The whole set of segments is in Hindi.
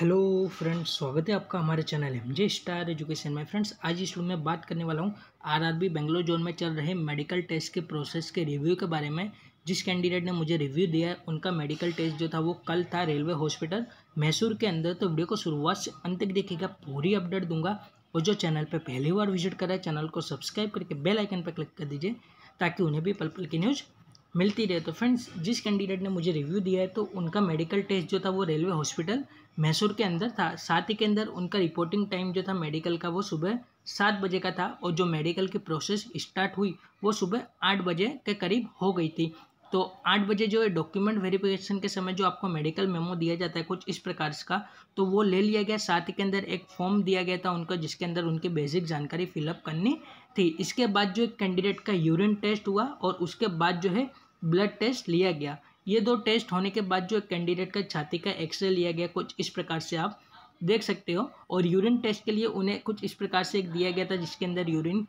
हेलो फ्रेंड्स स्वागत है आपका हमारे channel M J Star Education में फ्रेंड्स आज इस वीडियो में बात करने वाला हूँ आरआरबी बेंगलोर जोन में चल रहे मेडिकल टेस्ट के प्रोसेस के रिव्यू के बारे में जिस कैंडिडेट ने मुझे रिव्यू दिया है उनका मेडिकल टेस्ट जो था वो कल था रेलवे हॉस्पिटल मैसूर के अंदर तो वीडियो को शुरुआत से अंत तक देखेगा पूरी अपडेट दूंगा और जो चैनल पर पहली बार विजिट करा है चैनल को सब्सक्राइब करके बेलाइकन पर क्लिक कर दीजिए ताकि उन्हें भी पल पल की न्यूज़ मिलती रहे तो फ्रेंड्स जिस कैंडिडेट ने मुझे रिव्यू दिया है तो उनका मेडिकल टेस्ट जो था वो रेलवे हॉस्पिटल मैसूर के अंदर था साथ ही के अंदर उनका रिपोर्टिंग टाइम जो था मेडिकल का वो सुबह सात बजे का था और जो मेडिकल की प्रोसेस स्टार्ट हुई वो सुबह आठ बजे के करीब हो गई थी तो आठ बजे जो है डॉक्यूमेंट वेरिफिकेशन के समय जो आपको मेडिकल मेमो दिया जाता है कुछ इस प्रकार का तो वो ले लिया गया साथ ही के अंदर एक फॉर्म दिया गया था उनका जिसके अंदर उनकी बेसिक जानकारी फिलअप करनी थी इसके बाद जो एक कैंडिडेट का यूरिन टेस्ट हुआ और उसके बाद जो है ब्लड टेस्ट लिया गया ये दो टेस्ट होने के बाद जो एक कैंडिडेट का छाती का एक्सरे लिया गया कुछ इस प्रकार से आप देख सकते हो और यूरिन टेस्ट के लिए उन्हें कुछ इस प्रकार से एक दिया गया था जिसके अंदर यूरिन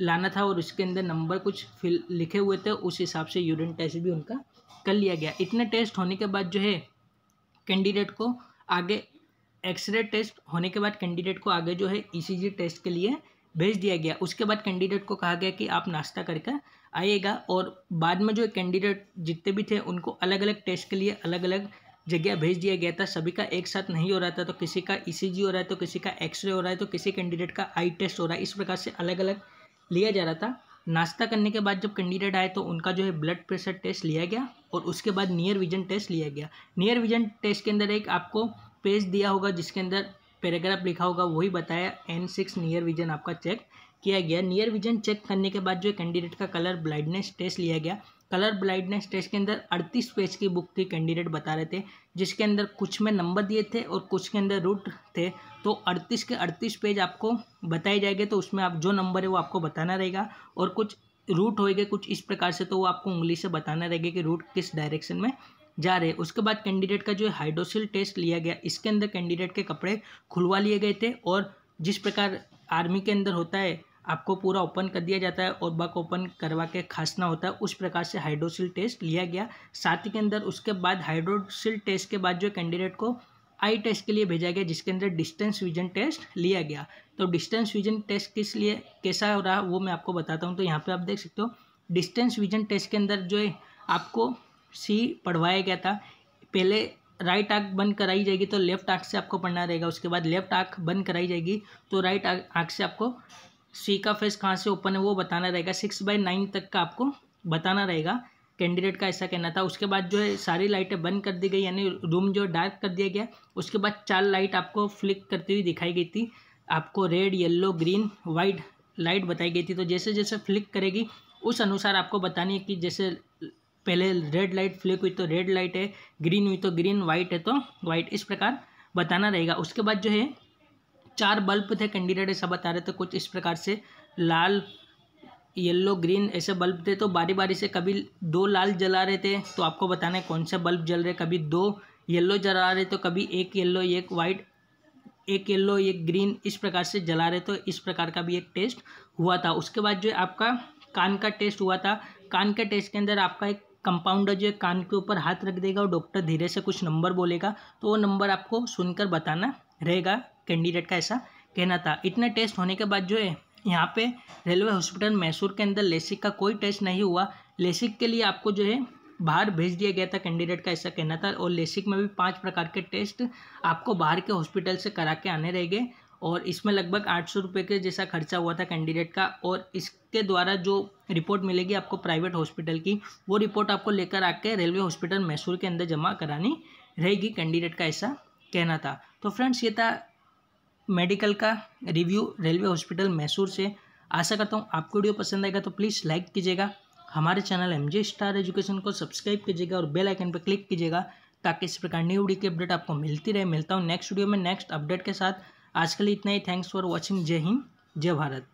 लाना था और उसके अंदर नंबर कुछ फिल लिखे हुए थे उस हिसाब से यूरिन टेस्ट भी उनका कर लिया गया इतने टेस्ट होने के बाद जो है कैंडिडेट को आगे एक्सरे टेस्ट होने के बाद कैंडिडेट को आगे जो है ईसीजी टेस्ट के लिए भेज दिया गया उसके बाद कैंडिडेट को कहा गया कि आप नाश्ता करके आइएगा और बाद में जो कैंडिडेट जितने भी थे उनको अलग अलग टेस्ट के लिए अलग अलग जगह भेज दिया गया था सभी का एक साथ नहीं हो रहा था तो किसी का ईसीजी e हो रहा है तो किसी का एक्सरे हो रहा है तो किसी कैंडिडेट का आई टेस्ट हो रहा है इस प्रकार से अलग अलग लिया जा रहा था नाश्ता करने के बाद जब कैंडिडेट आए तो उनका जो है ब्लड प्रेशर टेस्ट लिया गया और उसके बाद नियर विजन टेस्ट लिया गया नियर विजन टेस्ट के अंदर एक आपको पेज दिया होगा जिसके अंदर पैराग्राफ लिखा होगा वही बताया एन सिक्स नियर विजन आपका चेक किया गया नियर विजन चेक करने के बाद जो कैंडिडेट का कलर ब्लाइंडनेस टेस्ट लिया गया कलर ब्लाइंडनेस टेस्ट के अंदर अड़तीस पेज की बुक थी कैंडिडेट बता रहे थे जिसके अंदर कुछ में नंबर दिए थे और कुछ के अंदर रूट थे तो अड़तीस के अड़तीस पेज आपको बताए जाएंगे तो उसमें आप जो नंबर है वो आपको बताना रहेगा और कुछ रूट होएगा कुछ इस प्रकार से तो वो आपको उंगली से बताना रहेगा कि रूट किस डायरेक्शन में जा रहे उसके बाद कैंडिडेट का जो हाइड्रोसिल टेस्ट लिया गया इसके अंदर कैंडिडेट के कपड़े खुलवा लिए गए थे और जिस प्रकार आर्मी के अंदर होता है आपको पूरा ओपन कर दिया जाता है और बक ओपन करवा के खांसना होता है उस प्रकार से हाइड्रोसिल टेस्ट लिया गया साथ ही के अंदर उसके बाद हाइड्रोसिल टेस्ट के बाद जो कैंडिडेट को आई टेस्ट के लिए भेजा गया जिसके अंदर डिस्टेंस विजन टेस्ट लिया गया तो डिस्टेंस विजन टेस्ट किस लिए कैसा हो रहा वो मैं आपको बताता हूँ तो यहाँ पर आप देख सकते हो डिस्टेंस विजन टेस्ट के अंदर जो है आपको सी पढ़वाया गया था पहले राइट आँख बंद कराई जाएगी तो लेफ्ट आँख से आपको पढ़ना रहेगा उसके बाद लेफ्ट आँख बंद कराई जाएगी तो राइट आँख से आपको सी का फेस कहाँ से ओपन है वो बताना रहेगा सिक्स बाई नाइन तक का आपको बताना रहेगा कैंडिडेट का ऐसा कहना था उसके बाद जो है सारी लाइटें बंद कर दी गई यानी रूम जो डार्क कर दिया गया उसके बाद चार लाइट आपको फ्लिक करती हुई दिखाई गई थी आपको red yellow green white light बताई गई थी तो जैसे जैसे फ्लिक करेगी उस अनुसार आपको बतानी है कि जैसे पहले रेड लाइट फ्लैक हुई तो रेड लाइट है ग्रीन हुई तो ग्रीन वाइट है तो वाइट इस प्रकार बताना रहेगा उसके बाद जो है चार बल्ब थे कैंडिडेट ऐसा बता रहे थे कुछ इस प्रकार से लाल येलो ग्रीन ऐसे बल्ब थे तो बारी बारी से कभी दो लाल जला रहे थे तो आपको बताना है कौन से बल्ब जल रहे कभी दो येलो जला रहे तो कभी एक येलो एक वाइट एक येलो एक ग्रीन इस प्रकार से जला रहे तो इस प्रकार का भी एक टेस्ट हुआ था उसके बाद जो आपका कान का टेस्ट हुआ था कान के टेस्ट के अंदर आपका एक कंपाउंडर जो है कान के ऊपर हाथ रख देगा और डॉक्टर धीरे से कुछ नंबर बोलेगा तो वो नंबर आपको सुनकर बताना रहेगा कैंडिडेट का ऐसा कहना था इतने टेस्ट होने के बाद जो है यहाँ पे रेलवे हॉस्पिटल मैसूर के अंदर लेसिक का कोई टेस्ट नहीं हुआ लेसिक के लिए आपको जो है बाहर भेज दिया गया था कैंडिडेट का ऐसा कहना था और लेसिक में भी पांच प्रकार के टेस्ट आपको बाहर के हॉस्पिटल से करा के आने रहेंगे और इसमें लगभग आठ सौ रुपये के जैसा खर्चा हुआ था कैंडिडेट का और इसके द्वारा जो रिपोर्ट मिलेगी आपको प्राइवेट हॉस्पिटल की वो रिपोर्ट आपको लेकर आके रेलवे हॉस्पिटल मैसूर के अंदर जमा करानी रहेगी कैंडिडेट का ऐसा कहना था तो फ्रेंड्स ये था मेडिकल का रिव्यू रेलवे हॉस्पिटल मैसूर से आशा करता हूँ आपको वीडियो पसंद आएगा तो प्लीज़ लाइक कीजिएगा हमारे चैनल एम स्टार एजुकेशन को सब्सक्राइब कीजिएगा और बेल आइकन पर क्लिक कीजिएगा ताकि इस प्रकार न्यू वीडियो की अपडेट आपको मिलती रहे मिलता हूँ नेक्स्ट वीडियो में नेक्स्ट अपडेट के साथ आज के लिए इतना ही थैंक्स फॉर वॉचिंग जय हिंद जय भारत